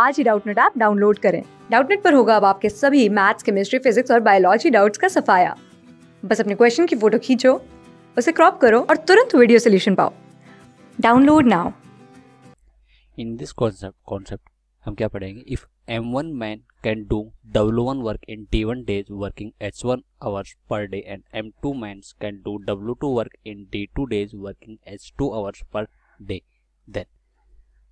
आज ही Doubtnut app download करें डाउटनेट पर होगा अब आपके सभी मैथ्स केमिस्ट्री फिजिक्स और बायोलॉजी डाउट्स का सफाया बस अपने क्वेश्चन की फोटो खींचो उसे क्रॉप करो और तुरंत वीडियो सोल्यूशन पाओ download now in this concept हम क्या पढ़ेंगे if M one man can do W one work in T one days working H one hours per day and M two man can do W two work in D two days working H two hours per day then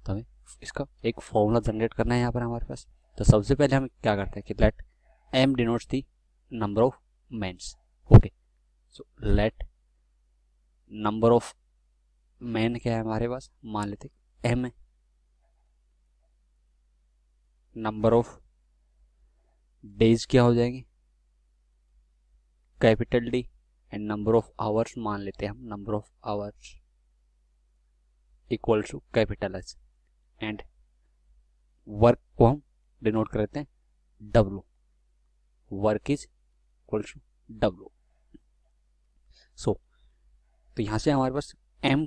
तो हमें इसका एक formula generate करना है यहाँ पर हमारे पास तो सबसे पहले हम क्या करते हैं कि let M denotes the number of mens okay so let number of man क्या है हमारे पास मान लेते एम है नंबर ऑफ डेज क्या हो जाएंगे capital D and number of hours मान लेते हैं हम number of hours equal to capital H and work को हम डिनोट कर देते हैं W work is equal to W so तो यहां से हमारे पास एम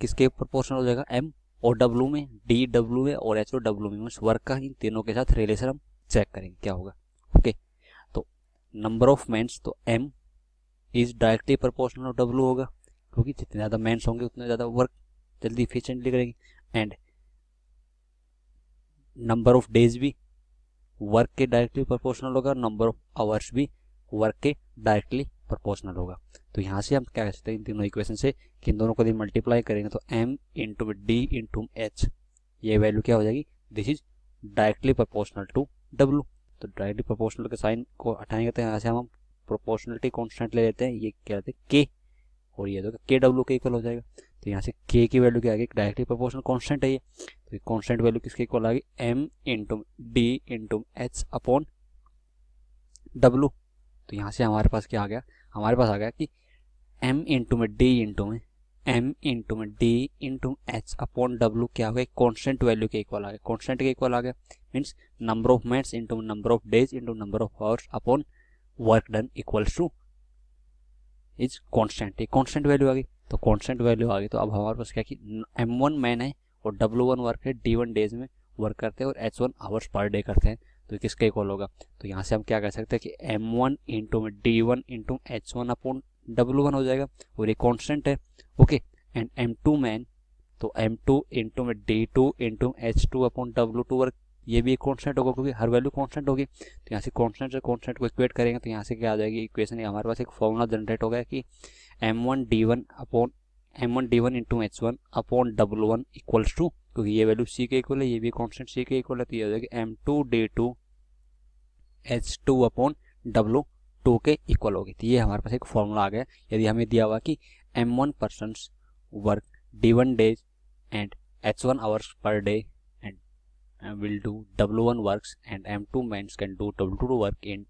किसके प्रोपोर्शनल हो जाएगा एम और डब्ल्यू में डी डब्ल्यू में और एच ओ डब्लू में वर्क का इन तीनों के साथ रिलेशन हम चेक करेंगे क्या होगा ओके तो नंबर ऑफ मेंस तो M is directly proportional of W होगा क्योंकि जितने ज़्यादा मेंस होंगे उतना ज़्यादा वर्क जल्दी इफिशियंटली करेंगे एंड नंबर ऑफ डेज भी वर्क के डायरेक्टली प्रोपोर्शनल होगा नंबर ऑफ आवर्स भी वर्क के डायरेक्टली प्रोपोर्शनल होगा तो यहाँ से हम क्या कह सकते हैं इन तीनों इक्वेशन से कि इन दोनों को यदि मल्टीप्लाई करेंगे तो M into D into H ये वैल्यू क्या हो जाएगी this is directly proportional to W तो डायरेक्टली प्रोपोर्शनल के साइन को हटाएंगे तो यहाँ से हम प्रोपोर्शनलिटी कॉन्स्टेंट ले लेते हैं ये क्या लेते हैं के और ये तो के डब्ल्यू के इक्वल हो जाएगा तो यहाँ से के की वैल्यू क्या आ गई डायरेक्टली प्रोपोर्शनल कॉन्स्टेंट है ये तो कॉन्स्टेंट वैल्यू किसके इक्वल आ गई M into D into H upon W तो यहाँ से हमारे पास क्या आ गया हमारे पास आ गया कि एम इंटू में डी इंटू में एम इंटू में D into H upon W क्या हो गया कॉन्स्टेंट वैल्यू के इक्वल आ गया कॉन्स्टेंट के इक्वल आ गया means number of minutes into number of days into number of hours upon work done equals to is constant ये कॉन्स्टेंट वैल्यू आ गई तो कॉन्स्टेंट वैल्यू आ गई तो अब हमारे पास क्या कि एम वन मैन है और डब्लू वन वर्क है डी वन डेज में वर्क करते हैं और H one hours per day करते हैं तो किसका इक्वल होगा तो यहाँ से हम क्या कर सकते हैं कि एम वन इंटू में D one into H one upon W one हो जाएगा और ये कॉन्स्टेंट है okay and M two man तो एम टू इंटू में D two into H two upon W two work ये भी एक कॉन्स्टेंट होगा क्योंकि हर वैल्यू कॉन्स्टेंट होगी तो यहाँ से कॉन्स्टेंट से कॉन्स्टेंट को इक्वेट करेंगे तो यहाँ से क्या आ जाएगी इक्वेशन हमारे पास एक फॉर्मूला जनरेट होगा कि M one D one upon M one D one into H one upon W one equals to क्योंकि ये वैल्यू सी के इक्वल है ये भी कॉन्स्टेंट सी के इक्वल है तो ये हो जाएगा M two D two H two upon W two के इक्वल होगी तो ये हमारे पास एक फॉर्मूला आ गया यदि हमें दिया हुआ कि M one persons work D one days and H one hours per day and will do W one work and M two men can do W two work in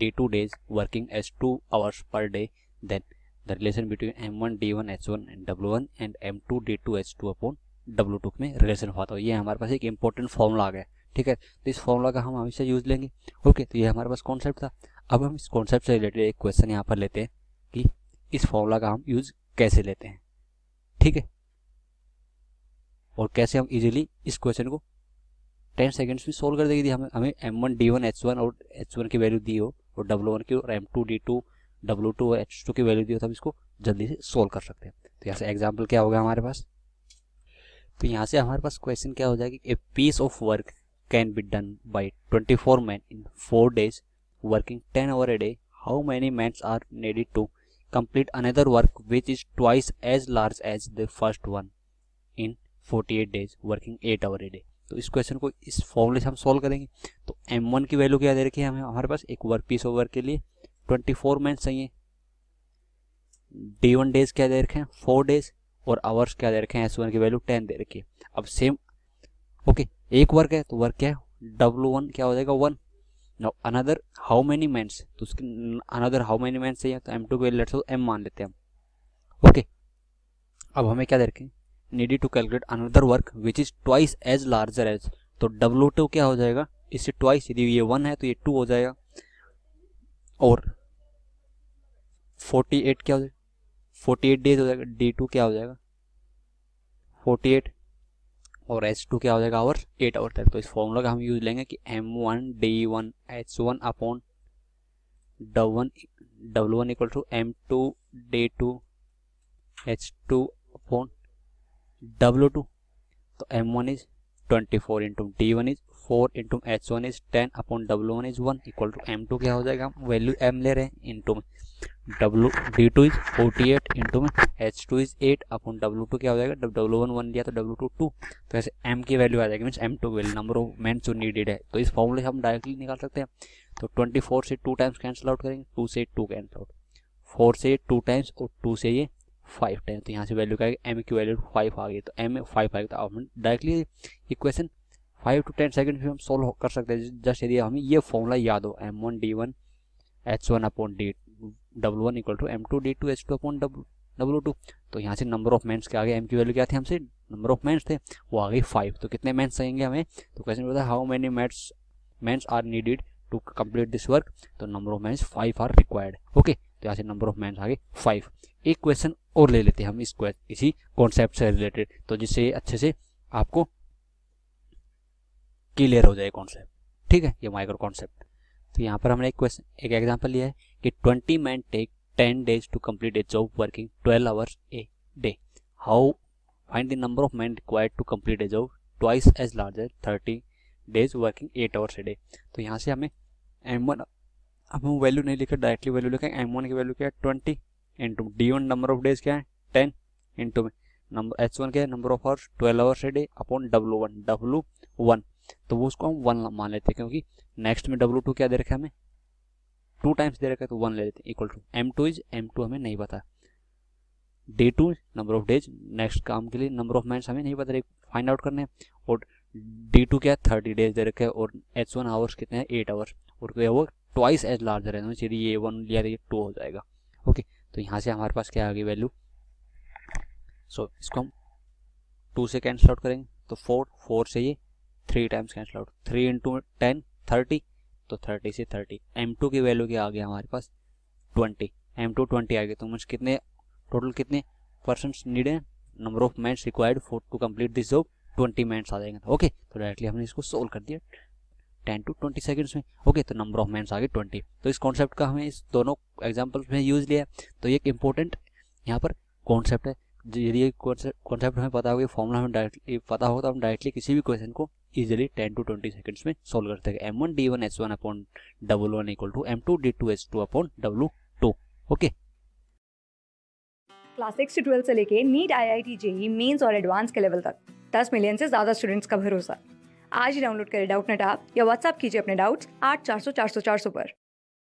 D two days working H two hours per day then the relation between m1 d1 h1 and w1 and m2 d2 h2 upon w2 में relation हुआ था ये हमारे पास एक important formula आ गया ठीक है तो इस formula का हम हमेशा use लेंगे ओके तो ये हमारे पास concept था अब हम इस concept से related एक question यहाँ पर लेते हैं कि इस formula का हम use कैसे लेते हैं ठीक है और कैसे हम easily इस question को 10 seconds में solve कर देगी हमें हमें m1 d1 h1 और h1 की value दी हो और w1 की और m2 d2 W two H two की वैल्यू दी हो तो हम इसको जल्दी से सोल्व कर सकते हैं तो यहाँ से एग्जाम्पल क्या होगा हमारे पास तो यहाँ से हमारे पास क्वेश्चन क्या हो जाएगा a piece of work can be done by twenty four man in four days working ten hour a day how many mans are needed to another work which is twice as large as the first one in forty eight days working eight hour a day तो इस question को इस फॉर्मूले से हम solve करेंगे तो M one की वैल्यू क्या दे रखी है हमें हमारे पास एक वर्क पीस ऑफ वर्क के लिए ट्वेंटी फोर मंथ चाहिए डे वन डेज क्या दे रखे हैं फोर डेज और आवर्स क्या दे रखे हैं एस वन की वैल्यू टेन दे रखी है अब सेम ओके एक वर्क है तो वर्क क्या है डब्लू वन क्या हो जाएगा one now another how many mans तो उसके अनदर हाउ मेनी मैंस चाहिए तो एम टू की वैल्यू एम मान लेते हैं हम ओके अब हमें क्या दे रखें need to calculate another work which is twice as larger as तो डब्लू टू क्या हो जाएगा इससे ट्वाइस यदि ये वन है तो ये टू हो जाएगा और फोर्टी एट क्या हो जाएगा फोर्टी एट डेज हो जाएगा डे टू क्या हो जाएगा फोर्टी एट और एच टू क्या हो जाएगा आवर एट आवर तक तो इस फॉर्मूला का हम यूज लेंगे कि M one D one H one upon W one W one equal to M two D two H two upon W two तो M one is twenty four into D one is four into H one is ten upon W one is one equal to M two क्या हो जाएगा हम value M ले रहे हैं into में W D two is forty eight into में H two is eight upon W two क्या हो जाएगा डब्लू वन वन दिया तो डब्लू टू टू तो ऐसे एम की वैल्यू आ जाएगी means M two value number of man जो नीडेड है तो इस फॉर्मूले से हम डायरेक्टली निकाल सकते हैं तो ट्वेंटी फोर से टू टाइम्स कैंसिल आउट करेंगे टू से टू कैंसिल आउट फोर से टू टाइम्स और टू से ये फाइव टाइम्स तो यहाँ से वैल्यू क्या आएगी एम की वैल्यू फाइव आ गई तो एम फाइव आ गया तो हमें directly equation five to ten second में हम सोल्व कर सकते हैं जस्ट यदि हमें ये फॉर्मूला याद हो M one D one H one upon D W one equal to M two D two H two upon W two तो यहाँ से नंबर ऑफ मेंस के आगे एम की वैल्यू क्या थे हमसे नंबर ऑफ मेंस थे वो आ गई फाइव तो कितने मेंस चाहिए हमें तो क्वेश्चन बताया how many mates mens are needed to complete this work तो number of mans five are required okay तो यहाँ से नंबर ऑफ मैंस आगे फाइव एक क्वेश्चन और ले लेते हैं हम इस इसी कॉन्सेप्ट से रिलेटेड तो जिससे अच्छे से आपको क्लियर हो जाए कॉन्सेप्ट ठीक है ये माइक्रो कॉन्सेप्ट तो यहाँ पर हमने एक क्वेश्चन एक एग्जाम्पल लिया है कि twenty man take ten days to complete a job working twelve hours a day how find the number of man required to complete a job twice as large as thirty days working eight hours a day तो यहाँ से हमें M one अब हम value नहीं लिखे directly value लिखा M one की वैल्यू क्या है twenty into D one number of days क्या है टेन इंटू में नंबर एच वन क्या है number of hours twelve hours a day upon W one W one तो वो उसको हम वन मान लेते हैं क्योंकि नेक्स्ट में डब्लू टू क्या दे रखा है हमें टू टाइम्स दे रखा है तो वन ले लेते हैं equal to M two is M two हमें नहीं पता D two number of days next काम के लिए नंबर ऑफ मैंस हमें नहीं पता फाइंड आउट करने हैं और डे टू क्या है थर्टी डेज दे रखे हैं और एच वन आवर्स कितने हैं एट आवर्स और क्या वो ट्वाइस एज लार्जर है चलिए तो ये वन लिया ये टू हो जाएगा ओके तो यहाँ से हमारे पास क्या आ गई वैल्यू सो इसको हम टू से कैंसिल आउट करेंगे तो फोर फोर से ये three times cancel out three into ten thirty तो थर्टी से थर्टी एम टू की वैल्यू क्या आ गया हमारे पास ट्वेंटी एम टू ट्वेंटी आ गया तो मुझे कितने टोटल कितने परसेंट नीड है number of mans required for to complete this job twenty minutes आ जाएंगे ओके तो डायरेक्टली हमने इसको सोल्व कर दिया टेन टू ट्वेंटी सेकेंड्स में ओके तो नंबर ऑफ मिनट्स आ गए ट्वेंटी तो इस कॉन्सेप्ट का हमें इस दोनों एग्जाम्पल्स में यूज लिया तो ये एक इम्पोर्टेंट यहाँ पर कॉन्सेप्ट है यदि कॉन्सेप्ट हमें पता होगा फॉर्मूला हमें डायरेक्टली पता होगा तो हम डायरेक्टली किसी भी क्वेश्चन को easily ten to twenty seconds में सोल्व करते हैं M one D one S one upon double one equal to M two D two S two upon W two okay class six से twelfth से लेके NEET I I T JEE Mains और advance के level तक दस million से ज़्यादा students का भरोसा आज ही डाउनलोड करें डाउट नेट आप या व्हाट्सअप कीजिए अपने डाउट्स आठ चार सौ चार सौ चार सौ पर